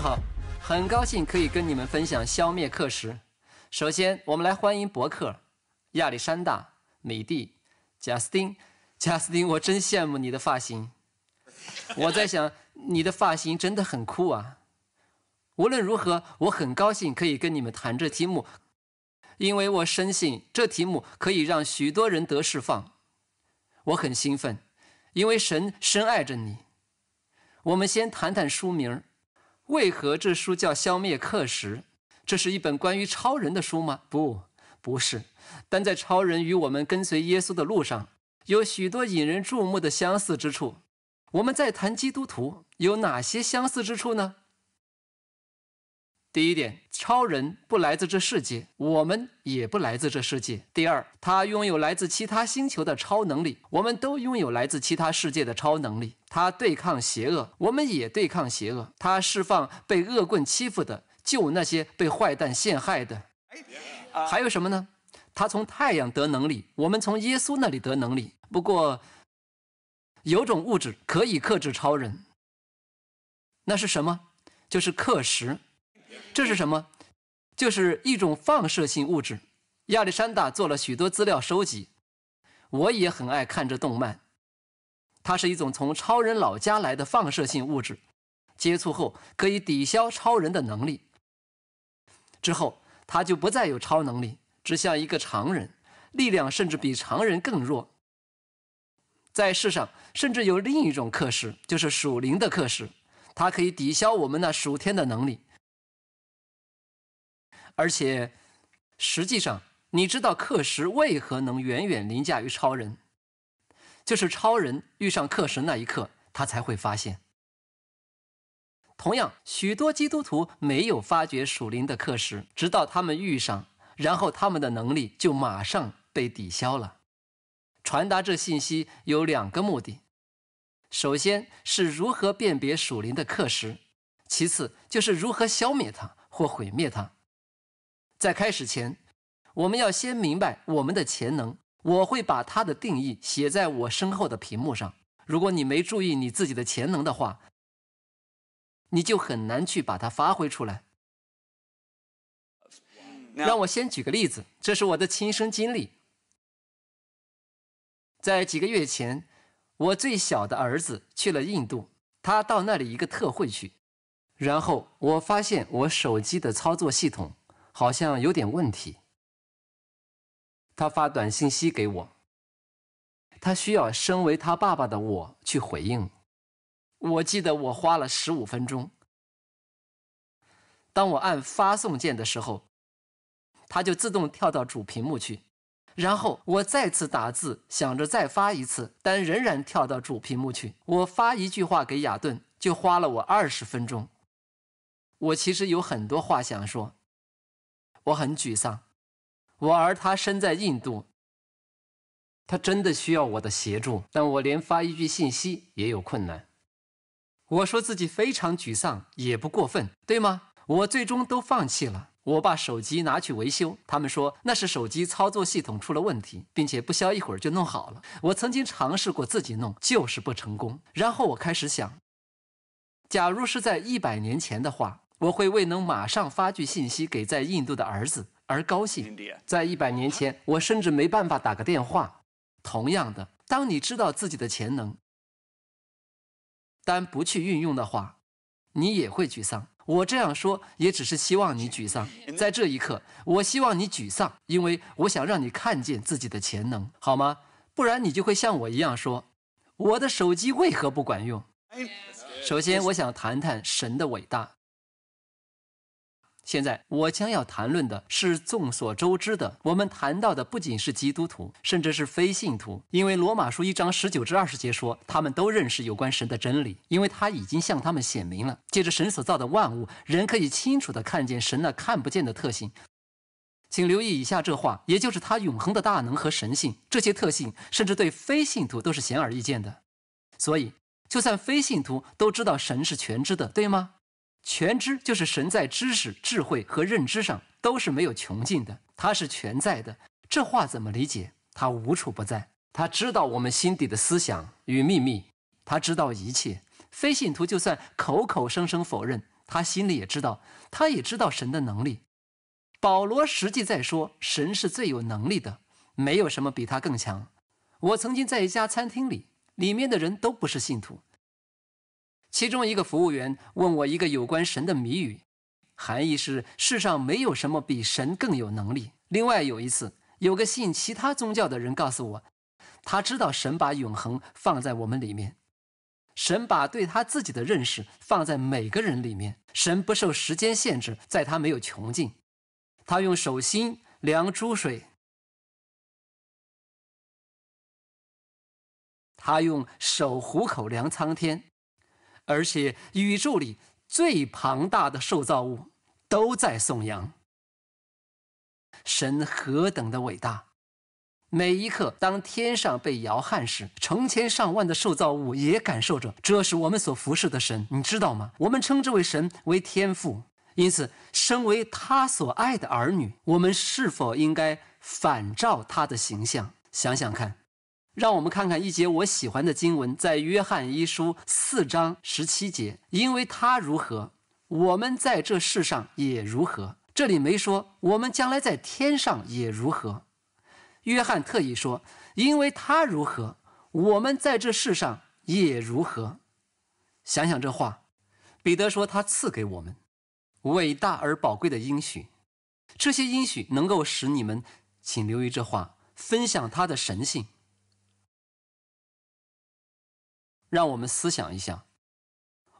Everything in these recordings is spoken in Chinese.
好，很高兴可以跟你们分享消灭课时。首先，我们来欢迎博客亚历山大、米蒂、贾斯汀。贾斯汀，我真羡慕你的发型。我在想，你的发型真的很酷啊。无论如何，我很高兴可以跟你们谈这题目，因为我深信这题目可以让许多人得释放。我很兴奋，因为神深爱着你。我们先谈谈书名儿。为何这书叫消灭课时？这是一本关于超人的书吗？不，不是。但在超人与我们跟随耶稣的路上，有许多引人注目的相似之处。我们在谈基督徒有哪些相似之处呢？第一点，超人不来自这世界，我们也不来自这世界。第二，他拥有来自其他星球的超能力，我们都拥有来自其他世界的超能力。他对抗邪恶，我们也对抗邪恶。他释放被恶棍欺负的，救那些被坏蛋陷害的。还有什么呢？他从太阳得能力，我们从耶稣那里得能力。不过，有种物质可以克制超人，那是什么？就是克石。这是什么？就是一种放射性物质。亚历山大做了许多资料收集。我也很爱看这动漫。它是一种从超人老家来的放射性物质，接触后可以抵消超人的能力。之后他就不再有超能力，只像一个常人，力量甚至比常人更弱。在世上，甚至有另一种克时，就是属灵的克时，它可以抵消我们那属天的能力。而且，实际上，你知道克什为何能远远凌驾于超人，就是超人遇上克什那一刻，他才会发现。同样，许多基督徒没有发掘属灵的克什，直到他们遇上，然后他们的能力就马上被抵消了。传达这信息有两个目的：首先是如何辨别属灵的克什，其次就是如何消灭它或毁灭它。在开始前，我们要先明白我们的潜能。我会把它的定义写在我身后的屏幕上。如果你没注意你自己的潜能的话，你就很难去把它发挥出来。让我先举个例子，这是我的亲身经历。在几个月前，我最小的儿子去了印度，他到那里一个特惠去，然后我发现我手机的操作系统。好像有点问题。他发短信息给我，他需要身为他爸爸的我去回应。我记得我花了十五分钟。当我按发送键的时候，他就自动跳到主屏幕去，然后我再次打字，想着再发一次，但仍然跳到主屏幕去。我发一句话给雅顿，就花了我二十分钟。我其实有很多话想说。我很沮丧，我儿他身在印度，他真的需要我的协助，但我连发一句信息也有困难。我说自己非常沮丧也不过分，对吗？我最终都放弃了，我把手机拿去维修，他们说那是手机操作系统出了问题，并且不消一会儿就弄好了。我曾经尝试过自己弄，就是不成功。然后我开始想，假如是在一百年前的话。我会为能马上发句信息给在印度的儿子而高兴。在一百年前，我甚至没办法打个电话。同样的，当你知道自己的潜能，但不去运用的话，你也会沮丧。我这样说也只是希望你沮丧。在这一刻，我希望你沮丧，因为我想让你看见自己的潜能，好吗？不然你就会像我一样说：“我的手机为何不管用？”首先，我想谈谈神的伟大。现在我将要谈论的是众所周知的。我们谈到的不仅是基督徒，甚至是非信徒，因为罗马书一章十九至二十节说，他们都认识有关神的真理，因为他已经向他们显明了。借着神所造的万物，人可以清楚地看见神那看不见的特性。请留意以下这话，也就是他永恒的大能和神性，这些特性甚至对非信徒都是显而易见的。所以，就算非信徒都知道神是全知的，对吗？全知就是神在知识、智慧和认知上都是没有穷尽的，他是全在的。这话怎么理解？他无处不在，他知道我们心底的思想与秘密，他知道一切。非信徒就算口口声声否认，他心里也知道，他也知道神的能力。保罗实际在说，神是最有能力的，没有什么比他更强。我曾经在一家餐厅里，里面的人都不是信徒。其中一个服务员问我一个有关神的谜语，含义是世上没有什么比神更有能力。另外有一次，有个信其他宗教的人告诉我，他知道神把永恒放在我们里面，神把对他自己的认识放在每个人里面，神不受时间限制，在他没有穷尽。他用手心量珠水，他用手虎口量苍天。而且，宇宙里最庞大的受造物都在颂扬神何等的伟大。每一刻，当天上被摇撼时，成千上万的受造物也感受着，这是我们所服侍的神，你知道吗？我们称之为神为天父。因此，身为他所爱的儿女，我们是否应该反照他的形象？想想看。让我们看看一节我喜欢的经文，在约翰一书四章十七节。因为他如何，我们在这世上也如何。这里没说我们将来在天上也如何。约翰特意说，因为他如何，我们在这世上也如何。想想这话，彼得说他赐给我们伟大而宝贵的应许，这些应许能够使你们，请留意这话，分享他的神性。让我们思想一下，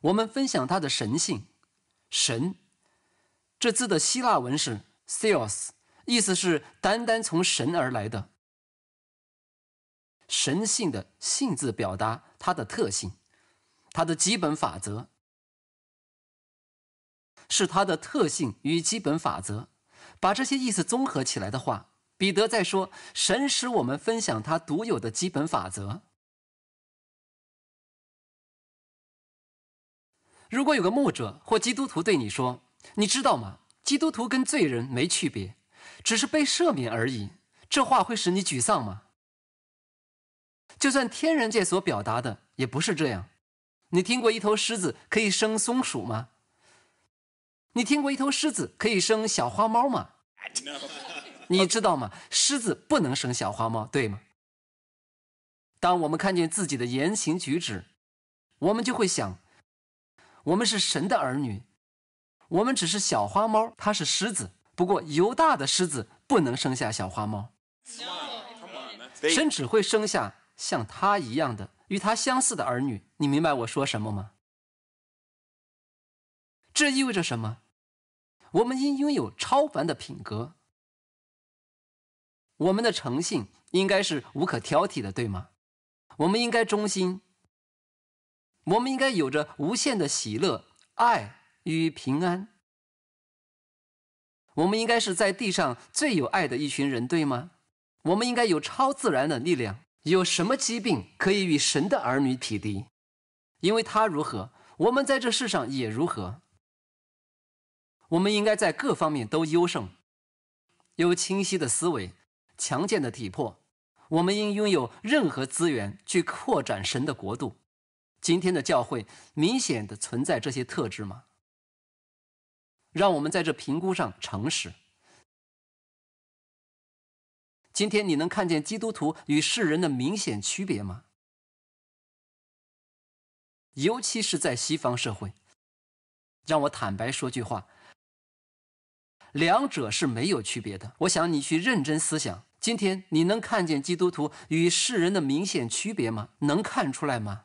我们分享他的神性，神，这字的希腊文是 Theos，意思是单单从神而来的。神性的性字表达它的特性，它的基本法则，是它的特性与基本法则。把这些意思综合起来的话，彼得在说，神使我们分享他独有的基本法则。如果有个牧者或基督徒对你说：“你知道吗？基督徒跟罪人没区别，只是被赦免而已。”这话会使你沮丧吗？就算天人界所表达的也不是这样。你听过一头狮子可以生松鼠吗？你听过一头狮子可以生小花猫吗？你知道吗？狮子不能生小花猫，对吗？当我们看见自己的言行举止，我们就会想。我们是神的儿女，我们只是小花猫，他是狮子。不过犹大的狮子不能生下小花猫，神只会生下像他一样的、与他相似的儿女。你明白我说什么吗？这意味着什么？我们应拥有超凡的品格，我们的诚信应该是无可挑剔的，对吗？我们应该忠心。我们应该有着无限的喜乐、爱与平安。我们应该是在地上最有爱的一群人，对吗？我们应该有超自然的力量。有什么疾病可以与神的儿女匹敌？因为他如何，我们在这世上也如何。我们应该在各方面都优胜，有清晰的思维、强健的体魄。我们应拥有任何资源去扩展神的国度。今天的教会明显的存在这些特质吗？让我们在这评估上诚实。今天你能看见基督徒与世人的明显区别吗？尤其是在西方社会，让我坦白说句话，两者是没有区别的。我想你去认真思想。今天你能看见基督徒与世人的明显区别吗？能看出来吗？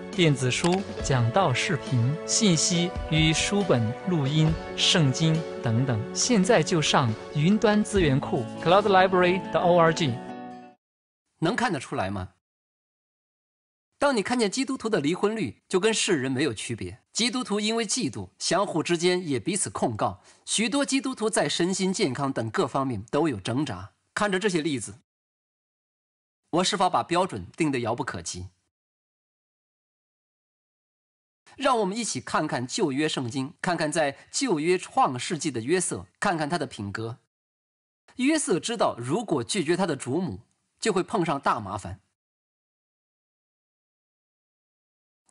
电子书、讲道视频、信息与书本、录音、圣经等等，现在就上云端资源库 （Cloud Library 的 org）。能看得出来吗？当你看见基督徒的离婚率就跟世人没有区别，基督徒因为嫉妒，相互之间也彼此控告，许多基督徒在身心健康等各方面都有挣扎。看着这些例子，我是否把标准定得遥不可及？让我们一起看看旧约圣经，看看在旧约创世纪的约瑟，看看他的品格。约瑟知道，如果拒绝他的主母，就会碰上大麻烦。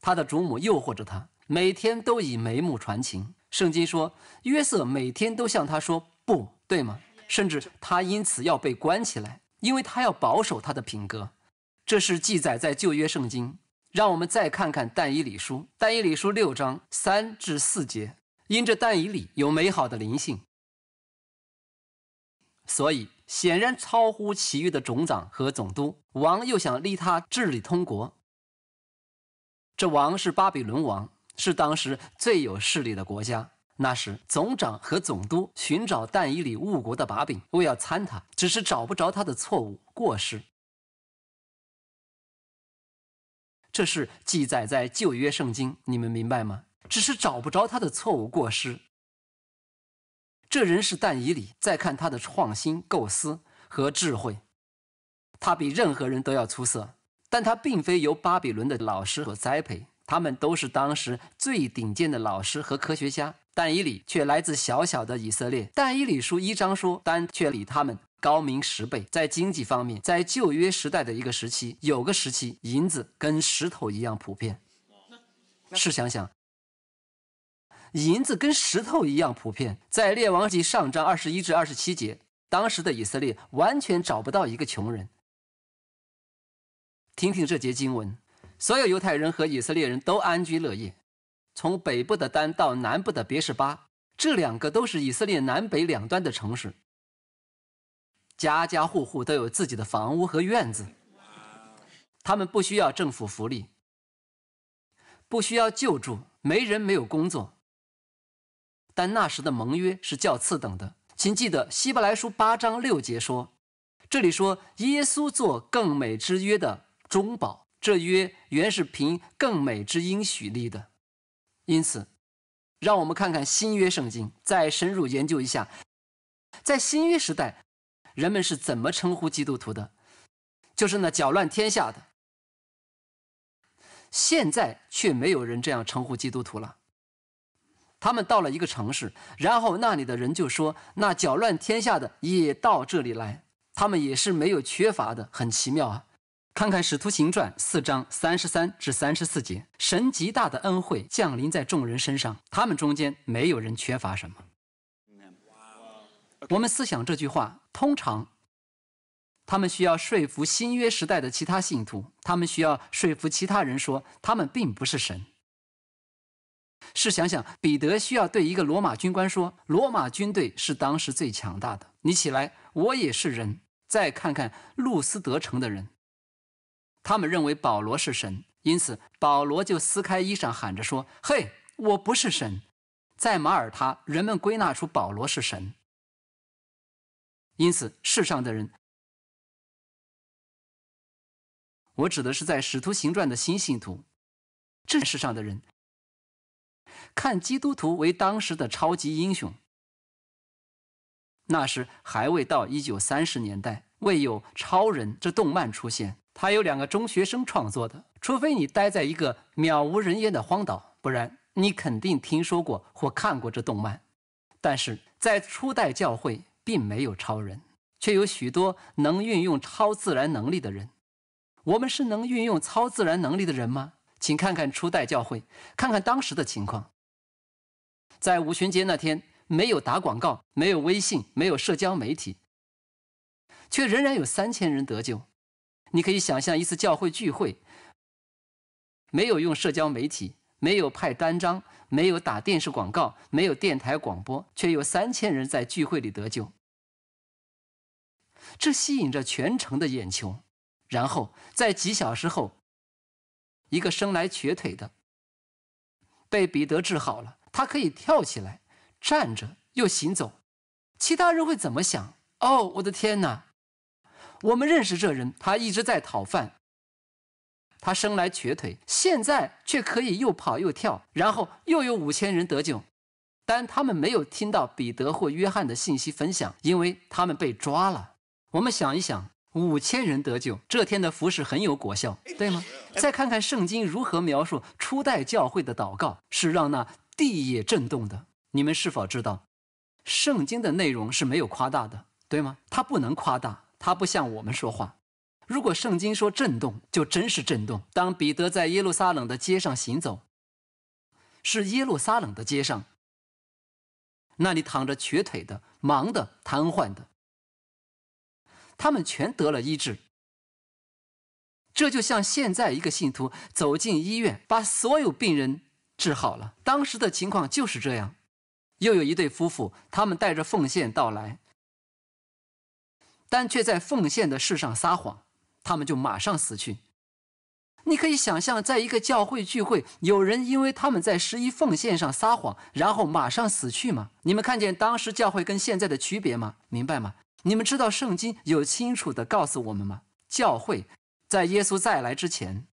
他的主母诱惑着他，每天都以眉目传情。圣经说，约瑟每天都向他说“不对吗？”甚至他因此要被关起来，因为他要保守他的品格。这是记载在旧约圣经。让我们再看看但以理书，但以理书六章三至四节，因这但以理有美好的灵性，所以显然超乎其余的总长和总督王又想立他治理通国。这王是巴比伦王，是当时最有势力的国家。那时总长和总督寻找但以理误国的把柄，为要参他，只是找不着他的错误过失。这是记载在旧约圣经，你们明白吗？只是找不着他的错误过失。这人是但以理。再看他的创新构思和智慧，他比任何人都要出色。但他并非由巴比伦的老师所栽培，他们都是当时最顶尖的老师和科学家。但以理却来自小小的以色列。但以理书一章说：“但却理他们。”高明十倍。在经济方面，在旧约时代的一个时期，有个时期，银子跟石头一样普遍。试想想，银子跟石头一样普遍，在列王记上章二十一至二十七节，当时的以色列完全找不到一个穷人。听听这节经文，所有犹太人和以色列人都安居乐业，从北部的丹到南部的别是巴，这两个都是以色列南北两端的城市。家家户户都有自己的房屋和院子，他们不需要政府福利，不需要救助，没人没有工作。但那时的盟约是较次等的，请记得希伯来书八章六节说，这里说耶稣做更美之约的中保，这约原是凭更美之音许立的。因此，让我们看看新约圣经，再深入研究一下，在新约时代。人们是怎么称呼基督徒的？就是那搅乱天下的。现在却没有人这样称呼基督徒了。他们到了一个城市，然后那里的人就说：“那搅乱天下的也到这里来。”他们也是没有缺乏的，很奇妙啊！看看《使徒行传》四章三十三至三十四节，神极大的恩惠降临在众人身上，他们中间没有人缺乏什么。我们思想这句话，通常，他们需要说服新约时代的其他信徒，他们需要说服其他人说他们并不是神。试想想，彼得需要对一个罗马军官说：“罗马军队是当时最强大的。”你起来，我也是人。再看看路斯德城的人，他们认为保罗是神，因此保罗就撕开衣裳喊着说：“嘿，我不是神。”在马耳他，人们归纳出保罗是神。因此，世上的人，我指的是在《使徒行传》的新信徒，这世上的人看基督徒为当时的超级英雄。那时还未到一九三十年代，未有超人这动漫出现。它有两个中学生创作的，除非你待在一个渺无人烟的荒岛，不然你肯定听说过或看过这动漫。但是在初代教会。并没有超人，却有许多能运用超自然能力的人。我们是能运用超自然能力的人吗？请看看初代教会，看看当时的情况。在五旬节那天，没有打广告，没有微信，没有社交媒体，却仍然有三千人得救。你可以想象一次教会聚会，没有用社交媒体，没有派单张，没有打电视广告，没有电台广播，却有三千人在聚会里得救。这吸引着全城的眼球，然后在几小时后，一个生来瘸腿的被彼得治好了，他可以跳起来，站着又行走。其他人会怎么想？哦，我的天哪！我们认识这人，他一直在讨饭。他生来瘸腿，现在却可以又跑又跳。然后又有五千人得救，但他们没有听到彼得或约翰的信息分享，因为他们被抓了。我们想一想，五千人得救，这天的服饰很有果效，对吗？再看看圣经如何描述初代教会的祷告，是让那地也震动的。你们是否知道，圣经的内容是没有夸大的，对吗？它不能夸大，它不像我们说话。如果圣经说震动，就真是震动。当彼得在耶路撒冷的街上行走，是耶路撒冷的街上，那里躺着瘸腿的、盲的、瘫痪的。他们全得了医治，这就像现在一个信徒走进医院，把所有病人治好了。当时的情况就是这样。又有一对夫妇，他们带着奉献到来，但却在奉献的事上撒谎，他们就马上死去。你可以想象，在一个教会聚会，有人因为他们在十一奉献上撒谎，然后马上死去吗？你们看见当时教会跟现在的区别吗？明白吗？你们知道圣经有清楚的告诉我们吗？教会，在耶稣再来之前，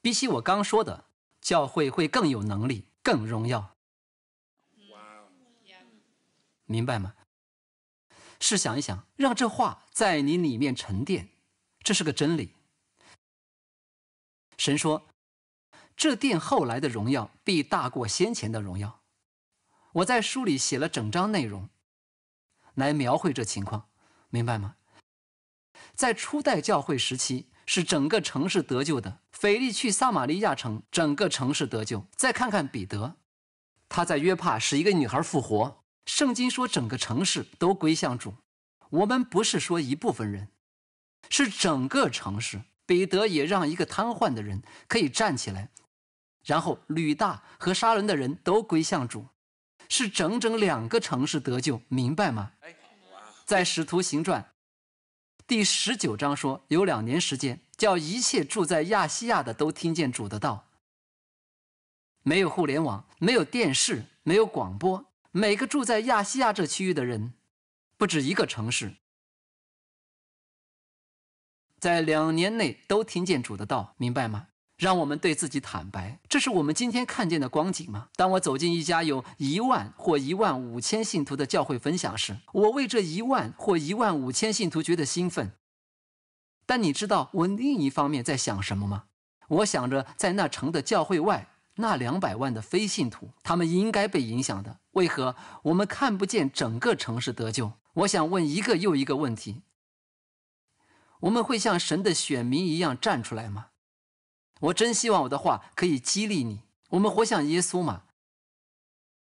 比起我刚说的，教会会更有能力、更荣耀。明白吗？试想一想，让这话在你里面沉淀，这是个真理。神说，这殿后来的荣耀必大过先前的荣耀。我在书里写了整章内容，来描绘这情况。明白吗？在初代教会时期，是整个城市得救的。腓力去撒玛利亚城，整个城市得救。再看看彼得，他在约帕使一个女孩复活。圣经说整个城市都归向主。我们不是说一部分人，是整个城市。彼得也让一个瘫痪的人可以站起来，然后吕大和沙伦的人都归向主，是整整两个城市得救，明白吗？在《使徒行传》第十九章说，有两年时间，叫一切住在亚细亚的都听见主的道。没有互联网，没有电视，没有广播，每个住在亚细亚这区域的人，不止一个城市，在两年内都听见主的道，明白吗？让我们对自己坦白：这是我们今天看见的光景吗？当我走进一家有一万或一万五千信徒的教会分享时，我为这一万或一万五千信徒觉得兴奋。但你知道我另一方面在想什么吗？我想着在那城的教会外那两百万的非信徒，他们应该被影响的。为何我们看不见整个城市得救？我想问一个又一个问题：我们会像神的选民一样站出来吗？我真希望我的话可以激励你。我们活像耶稣嘛？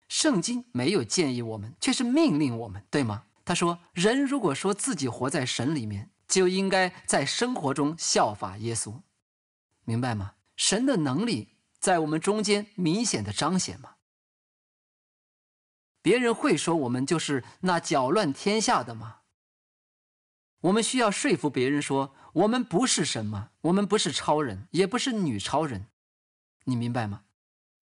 圣经没有建议我们，却是命令我们，对吗？他说，人如果说自己活在神里面，就应该在生活中效法耶稣，明白吗？神的能力在我们中间明显的彰显吗？别人会说我们就是那搅乱天下的吗？我们需要说服别人说我们不是什么，我们不是超人，也不是女超人，你明白吗？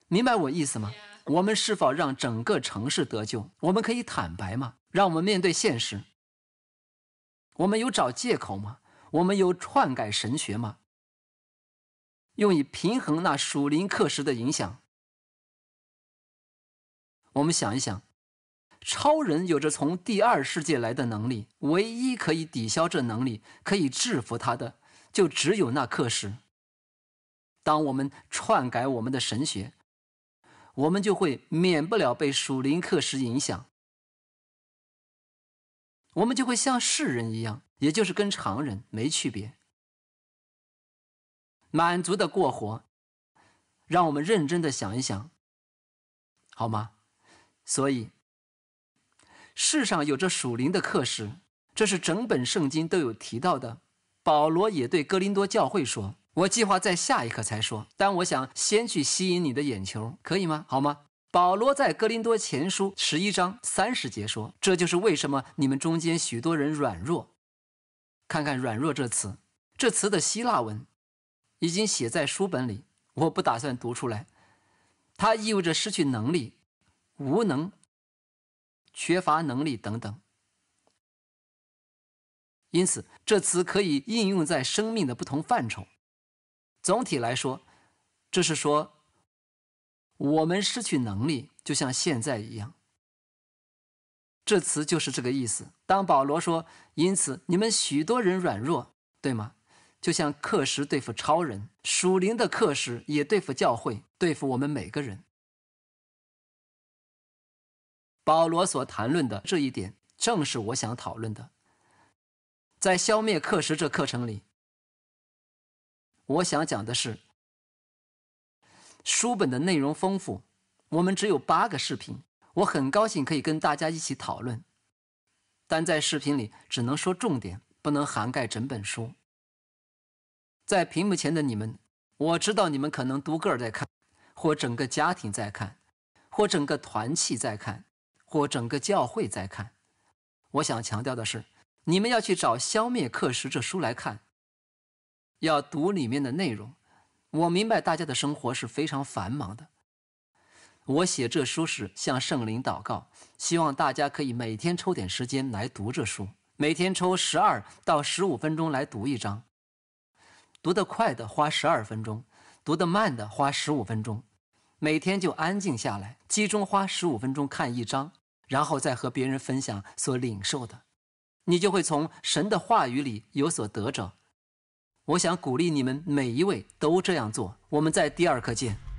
明白我意思吗？我们是否让整个城市得救？我们可以坦白吗？让我们面对现实。我们有找借口吗？我们有篡改神学吗？用以平衡那属灵课时的影响。我们想一想。超人有着从第二世界来的能力，唯一可以抵消这能力、可以制服他的，就只有那课时。当我们篡改我们的神学，我们就会免不了被属灵课时影响，我们就会像世人一样，也就是跟常人没区别，满足的过活。让我们认真的想一想，好吗？所以。世上有着属灵的课时，这是整本圣经都有提到的。保罗也对哥林多教会说：“我计划在下一课才说，但我想先去吸引你的眼球，可以吗？好吗？”保罗在哥林多前书十一章三十节说：“这就是为什么你们中间许多人软弱。”看看“软弱”这词，这词的希腊文已经写在书本里，我不打算读出来。它意味着失去能力，无能。缺乏能力等等，因此这词可以应用在生命的不同范畴。总体来说，这是说我们失去能力，就像现在一样。这词就是这个意思。当保罗说“因此你们许多人软弱，对吗？”就像课时对付超人，属灵的课时也对付教会，对付我们每个人。保罗所谈论的这一点正是我想讨论的。在消灭课时这课程里，我想讲的是，书本的内容丰富，我们只有八个视频，我很高兴可以跟大家一起讨论，但在视频里只能说重点，不能涵盖整本书。在屏幕前的你们，我知道你们可能独个儿在看，或整个家庭在看，或整个团契在看。或整个教会在看，我想强调的是，你们要去找《消灭课时》这书来看，要读里面的内容。我明白大家的生活是非常繁忙的，我写这书时向圣灵祷告，希望大家可以每天抽点时间来读这书，每天抽十二到十五分钟来读一章。读得快的花十二分钟，读得慢的花十五分钟，每天就安静下来，集中花十五分钟看一章。然后再和别人分享所领受的，你就会从神的话语里有所得着。我想鼓励你们每一位都这样做。我们在第二课见。